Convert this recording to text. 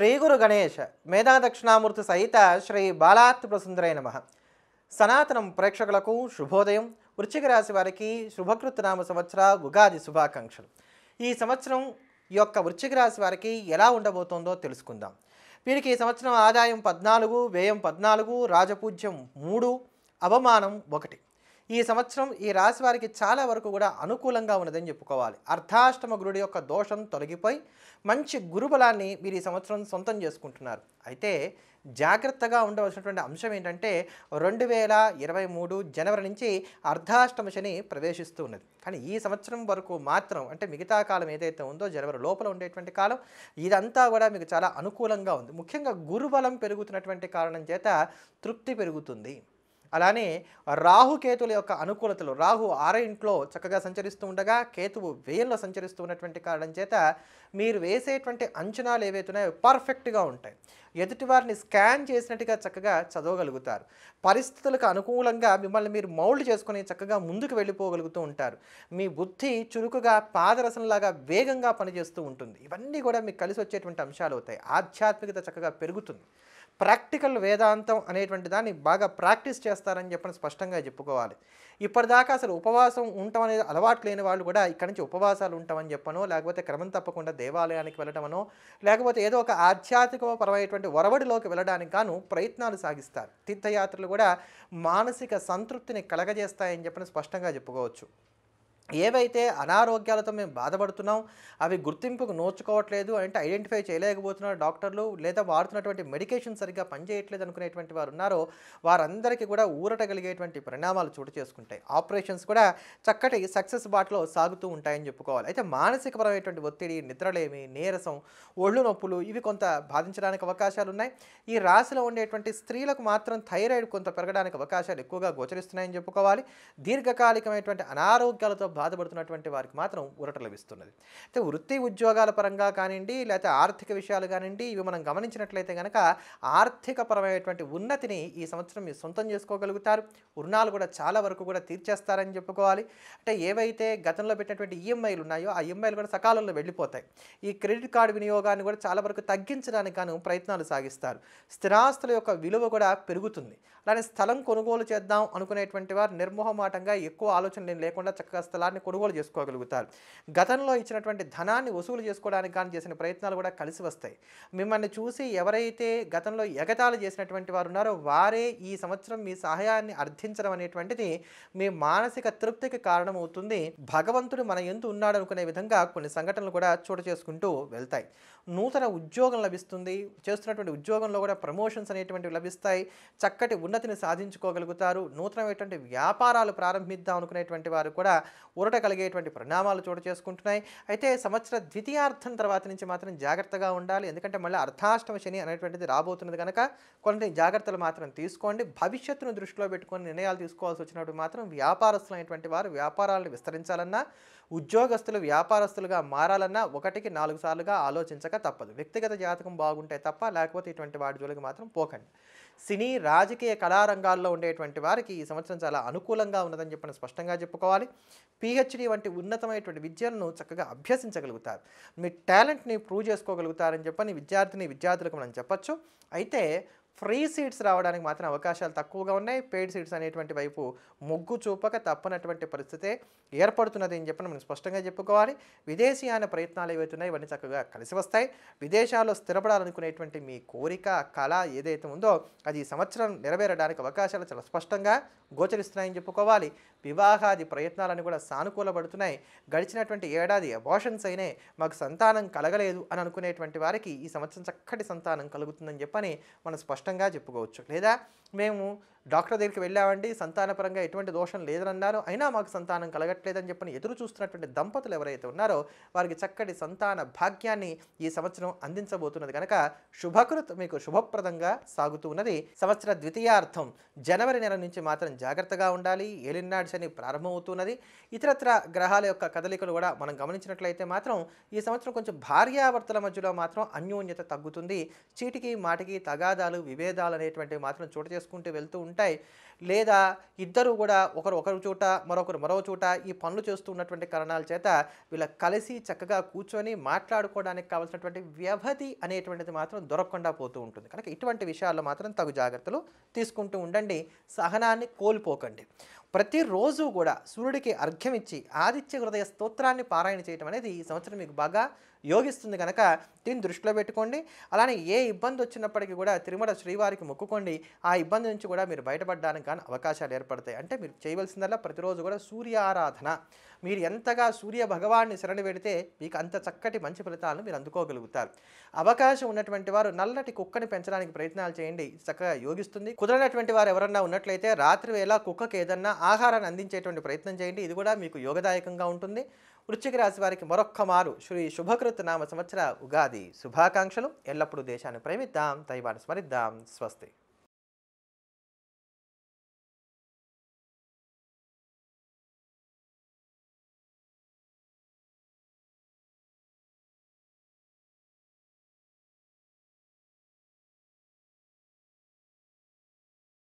శ్రీ గురు గణేష్ మేధా దక్షిణామూర్తి సహిత శ్రీ బాలాత్మ ప్రసుందరై నమ సనాతనం ప్రేక్షకులకు శుభోదయం వృశ్చిక రాశి వారికి శుభకృతనామ సంవత్సర ఉగాది శుభాకాంక్షలు ఈ సంవత్సరం యొక్క వృశ్చిక రాశి వారికి ఎలా ఉండబోతోందో తెలుసుకుందాం వీరికి ఈ సంవత్సరం ఆదాయం పద్నాలుగు వ్యయం పద్నాలుగు రాజపూజ్యం మూడు అవమానం ఒకటి ఈ సంవత్సరం ఈ రాశి వారికి చాలా వరకు కూడా అనుకూలంగా ఉన్నదని చెప్పుకోవాలి అర్ధాష్టమ గురుడి యొక్క దోషం తొలగిపోయి మంచి గురుబలాన్ని మీరు ఈ సంవత్సరం సొంతం చేసుకుంటున్నారు అయితే జాగ్రత్తగా ఉండవలసినటువంటి అంశం ఏంటంటే రెండు వేల ఇరవై మూడు జనవరి నుంచి అర్ధాష్టమ శని ప్రవేశిస్తూ ఉన్నది కానీ ఈ సంవత్సరం వరకు మాత్రం అంటే మిగతా కాలం ఏదైతే ఉందో జనవరి లోపల ఉండేటువంటి కాలం ఇదంతా కూడా మీకు చాలా అనుకూలంగా ఉంది ముఖ్యంగా గురుబలం పెరుగుతున్నటువంటి కారణం చేత తృప్తి పెరుగుతుంది అలానే రాహుకేతుల యొక్క అనుకూలతలు రాహు ఆర ఇంట్లో చక్కగా సంచరిస్తూ ఉండగా కేతువు వేయంలో సంచరిస్తూ ఉన్నటువంటి కారణం చేత మీరు వేసేటువంటి అంచనాలు ఏవైతున్నాయో పర్ఫెక్ట్గా ఉంటాయి ఎదుటివారిని స్కాన్ చేసినట్టుగా చక్కగా చదవగలుగుతారు పరిస్థితులకు అనుకూలంగా మిమ్మల్ని మీరు మౌల్డ్ చేసుకుని చక్కగా ముందుకు వెళ్ళిపోగలుగుతూ ఉంటారు మీ బుద్ధి చురుకుగా పాదరసంలాగా వేగంగా పనిచేస్తూ ఉంటుంది ఇవన్నీ కూడా మీకు కలిసి వచ్చేటువంటి అంశాలు అవుతాయి ఆధ్యాత్మికత చక్కగా పెరుగుతుంది ప్రాక్టికల్ వేదాంతం అనేటువంటి దాన్ని బాగా ప్రాక్టీస్ చేస్తారని చెప్పని స్పష్టంగా చెప్పుకోవాలి ఇప్పటిదాకా అసలు ఉపవాసం ఉండటం అనేది అలవాటు లేని వాళ్ళు కూడా ఇక్కడ నుంచి ఉపవాసాలు ఉంటామని చెప్పనో లేకపోతే క్రమం తప్పకుండా దేవాలయానికి వెళ్ళటమనో లేకపోతే ఏదో ఒక ఆధ్యాత్మికపరమైనటువంటి ఉన్నటువంటి ఒరవడిలోకి వెళ్ళడానికి గాను ప్రయత్నాలు సాగిస్తారు తీర్థయాత్రలు కూడా మానసిక సంతృప్తిని కలగజేస్తాయని చెప్పని స్పష్టంగా చెప్పుకోవచ్చు ఏవైతే అనారోగ్యాలతో మేము బాధపడుతున్నాం అవి గుర్తింపుకు నోచుకోవట్లేదు అంటే ఐడెంటిఫై చేయలేకపోతున్నారు డాక్టర్లు లేదా వాడుతున్నటువంటి మెడికేషన్ సరిగ్గా పనిచేయట్లేదు అనుకునేటువంటి వారు ఉన్నారో వారందరికీ కూడా ఊరటగలిగేటువంటి పరిణామాలు చోటు చేసుకుంటాయి ఆపరేషన్స్ కూడా చక్కటి సక్సెస్ బాటలో సాగుతూ ఉంటాయని చెప్పుకోవాలి అయితే మానసికపరమైనటువంటి ఒత్తిడి నిద్రలేమి నీరసం ఒళ్ళు నొప్పులు ఇవి కొంత బాధించడానికి అవకాశాలు ఉన్నాయి ఈ రాశిలో ఉండేటువంటి స్త్రీలకు మాత్రం థైరాయిడ్ కొంత పెరగడానికి అవకాశాలు ఎక్కువగా గోచరిస్తున్నాయని చెప్పుకోవాలి దీర్ఘకాలికమైనటువంటి అనారోగ్యాలతో బాధపడుతున్నటువంటి వారికి మాత్రం ఊరట లభిస్తున్నది అయితే వృత్తి ఉద్యోగాల పరంగా కానివ్వండి లేకపోతే ఆర్థిక విషయాలు కానివ్వండి ఇవి మనం గమనించినట్లయితే కనుక ఆర్థికపరమైనటువంటి ఉన్నతిని ఈ సంవత్సరం మీరు సొంతం చేసుకోగలుగుతారు రుణాలు కూడా చాలా వరకు కూడా తీర్చేస్తారని చెప్పుకోవాలి అంటే ఏవైతే గతంలో పెట్టినటువంటి ఈఎంఐలు ఉన్నాయో ఆ ఈఎంఐలు కూడా సకాలంలో వెళ్ళిపోతాయి ఈ క్రెడిట్ కార్డు వినియోగాన్ని కూడా చాలా వరకు తగ్గించడానికి గాను ప్రయత్నాలు సాగిస్తారు స్థిరాస్తుల యొక్క విలువ కూడా పెరుగుతుంది అలానే స్థలం కొనుగోలు చేద్దాం అనుకునేటువంటి వారు నిర్మోహమాటంగా ఎక్కువ ఆలోచన లేకుండా చక్కగా స్థలాన్ని కారుని కొనుగోలు చేసుకోగలుగుతారు గతంలో ఇచ్చినటువంటి ధనాన్ని వసూలు చేసుకోవడానికి కానీ చేసిన ప్రయత్నాలు కూడా కలిసి వస్తాయి మిమ్మల్ని చూసి ఎవరైతే గతంలో ఎగతాలు చేసినటువంటి వారు ఉన్నారో వారే ఈ సంవత్సరం మీ సహాయాన్ని అర్థించడం అనేటువంటిది మీ మానసిక తృప్తికి కారణమవుతుంది భగవంతుడు మన ఎందు ఉన్నాడు అనుకునే విధంగా కొన్ని సంఘటనలు కూడా చోటు చేసుకుంటూ వెళ్తాయి నూతన ఉద్యోగం లభిస్తుంది చేస్తున్నటువంటి ఉద్యోగంలో కూడా ప్రమోషన్స్ అనేటువంటివి లభిస్తాయి చక్కటి ఉన్నతిని సాధించుకోగలుగుతారు నూతనమైనటువంటి వ్యాపారాలు ప్రారంభిద్దాం అనుకునేటువంటి వారు కూడా ఊరట కలిగేటువంటి పరిణామాలు చోటు చేసుకుంటున్నాయి అయితే సంవత్సర ద్వితీయార్థం తర్వాత నుంచి మాత్రం జాగ్రత్తగా ఉండాలి ఎందుకంటే మళ్ళీ అర్ధాష్టమ శని అనేటువంటిది రాబోతున్నది కనుక కొన్ని జాగ్రత్తలు మాత్రం తీసుకోండి భవిష్యత్తును దృష్టిలో పెట్టుకొని నిర్ణయాలు తీసుకోవాల్సి వచ్చినప్పుడు మాత్రం వ్యాపారస్తులు అయినటువంటి వారు వ్యాపారాలను విస్తరించాలన్నా ఉద్యోగస్తులు వ్యాపారస్తులుగా మారాలన్నా ఒకటికి నాలుగు సార్లుగా ఆలోచించక తప్పదు వ్యక్తిగత జాతకం బాగుంటే తప్ప లేకపోతే ఇటువంటి వాటి జోలికి మాత్రం పోకండి సినీ రాజకీయ కళారంగాల్లో ఉండేటువంటి వారికి ఈ సంవత్సరం చాలా అనుకూలంగా ఉన్నదని చెప్పని స్పష్టంగా చెప్పుకోవాలి పిహెచ్డి వంటి ఉన్నతమైనటువంటి విద్యలను చక్కగా అభ్యసించగలుగుతారు మీ టాలెంట్ని ప్రూవ్ చేసుకోగలుగుతారని చెప్పని విద్యార్థిని విద్యార్థులకు మనం చెప్పచ్చు అయితే ఫ్రీ సీట్స్ రావడానికి మాత్రం అవకాశాలు తక్కువగా ఉన్నాయి పెయిడ్ సీట్స్ అనేటువంటి వైపు మొగ్గు చూపక తప్పనటువంటి పరిస్థితే ఏర్పడుతున్నది అని చెప్పి మనం స్పష్టంగా చెప్పుకోవాలి విదేశీయాన ప్రయత్నాలు ఏవైతున్నాయి ఇవన్నీ చక్కగా కలిసి వస్తాయి విదేశాల్లో స్థిరపడాలనుకునేటువంటి మీ కోరిక కళ ఏదైతే ఉందో అది ఈ సంవత్సరం నెరవేరడానికి అవకాశాలు చాలా స్పష్టంగా గోచరిస్తున్నాయని చెప్పుకోవాలి వివాహాది ప్రయత్నాలను కూడా సానుకూలపడుతున్నాయి గడిచినటువంటి ఏడాది అబోషన్స్ అయినాయి మాకు సంతానం కలగలేదు అని అనుకునేటువంటి వారికి ఈ సంవత్సరం చక్కటి సంతానం కలుగుతుందని చెప్పని మనం స్పష్టంగా చెప్పుకోవచ్చు లేదా మేము డాక్టర్ దగ్గరికి వెళ్ళామండి సంతానపరంగా ఎటువంటి దోషం అన్నారు అయినా మాకు సంతానం కలగట్లేదని చెప్పని ఎదురు చూస్తున్నటువంటి దంపతులు ఎవరైతే ఉన్నారో వారికి చక్కటి సంతాన భాగ్యాన్ని ఈ సంవత్సరం అందించబోతున్నది కనుక శుభకృత్ మీకు శుభప్రదంగా సాగుతూ ఉన్నది సంవత్సర ద్వితీయార్థం జనవరి నెల నుంచి మాత్రం జాగ్రత్తగా ఉండాలి ఏలినాడు శని ప్రారంభమవుతున్నది ఇతరత్ర గ్రహాల యొక్క కదలికలు కూడా మనం గమనించినట్లయితే మాత్రం ఈ సంవత్సరం కొంచెం భార్యాభర్తల మధ్యలో మాత్రం అన్యోన్యత తగ్గుతుంది చీటికి మాటికి తగాదాలు విభేదాలు అనేటువంటివి మాత్రం చోటు చేసుకుంటూ వెళ్తూ ఉంటాయి లేదా ఇద్దరు కూడా ఒకరు ఒకరు చోట మరొకరు మరో చోట ఈ పనులు చేస్తూ ఉన్నటువంటి కారణాల చేత వీళ్ళ కలిసి చక్కగా కూర్చొని మాట్లాడుకోవడానికి కావాల్సినటువంటి వ్యవధి అనేటువంటిది మాత్రం దొరకకుండా పోతూ ఉంటుంది కనుక ఇటువంటి విషయాల్లో మాత్రం తగు జాగ్రత్తలు తీసుకుంటూ ఉండండి సహనాన్ని కోల్పోకండి ప్రతిరోజు కూడా సూర్యుడికి అర్ఘ్యం ఇచ్చి ఆదిత్య హృదయ స్తోత్రాన్ని పారాయణ చేయడం అనేది ఈ సంవత్సరం మీకు బాగా యోగిస్తుంది కనుక దీన్ని దృష్టిలో పెట్టుకోండి అలానే ఏ ఇబ్బంది వచ్చినప్పటికీ కూడా తిరుమల శ్రీవారికి మొక్కుకోండి ఆ ఇబ్బంది నుంచి కూడా మీరు బయటపడడానికి కానీ అవకాశాలు ఏర్పడతాయి అంటే మీరు చేయవలసిందల్లా ప్రతిరోజు కూడా సూర్య ఆరాధన మీరు ఎంతగా సూర్య భగవాన్ని శరణి పెడితే మీకు అంత చక్కటి మంచి ఫలితాలను మీరు అందుకోగలుగుతారు అవకాశం ఉన్నటువంటి వారు నల్లటి కుక్కని పెంచడానికి ప్రయత్నాలు చేయండి చక్కగా యోగిస్తుంది కుదరనటువంటి వారు ఎవరన్నా ఉన్నట్లయితే రాత్రి వేళ కుక్కకి ఏదన్నా ఆహారాన్ని అందించేటువంటి ప్రయత్నం చేయండి ఇది కూడా మీకు యోగదాయకంగా ఉంటుంది వృశ్చిక రాశి వారికి మరొక్క మారు శ్రీ శుభకృత నామ సంవత్సర ఉగాది శుభాకాంక్షలు ఎల్లప్పుడూ దేశాన్ని ప్రేమిద్దాం దైవాన్ని స్మరిద్దాం స్వస్తి